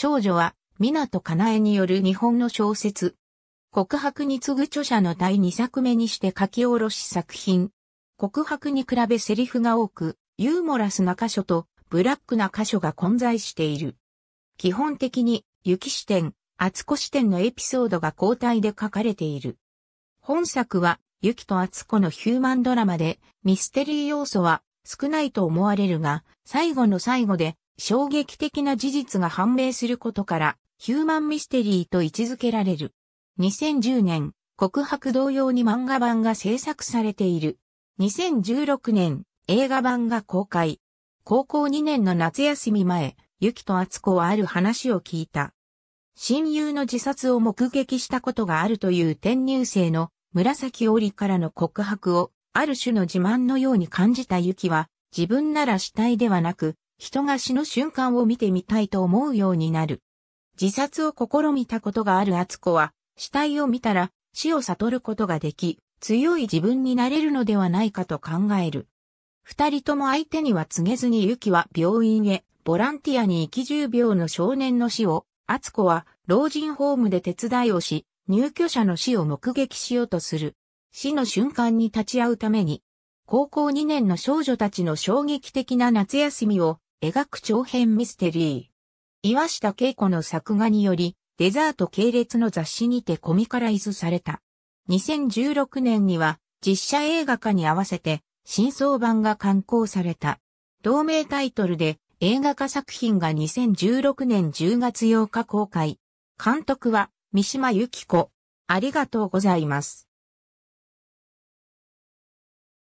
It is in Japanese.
少女は、港かなえによる日本の小説。告白に次ぐ著者の第2作目にして書き下ろし作品。告白に比べセリフが多く、ユーモラスな箇所とブラックな箇所が混在している。基本的に、雪視点、厚子視点のエピソードが交代で書かれている。本作は、雪と厚子のヒューマンドラマで、ミステリー要素は少ないと思われるが、最後の最後で衝撃的な事実が判明することから、ヒューマンミステリーと位置づけられる。2010年、告白同様に漫画版が制作されている。2016年、映画版が公開。高校2年の夏休み前、雪とあ子はある話を聞いた。親友の自殺を目撃したことがあるという転入生の紫織からの告白を、ある種の自慢のように感じた雪は、自分なら死体ではなく、人が死の瞬間を見てみたいと思うようになる。自殺を試みたことがある厚子は、死体を見たら死を悟ることができ、強い自分になれるのではないかと考える。二人とも相手には告げずにユキは病院へ、ボランティアに生き重病の少年の死を、厚子は老人ホームで手伝いをし、入居者の死を目撃しようとする。死の瞬間に立ち会うために、高校2年の少女たちの衝撃的な夏休みを描く長編ミステリー。岩下恵子の作画により、デザート系列の雑誌にてコミカライズされた。2016年には、実写映画化に合わせて、新装版が刊行された。同名タイトルで、映画化作品が2016年10月8日公開。監督は、三島由紀子。ありがとうございます。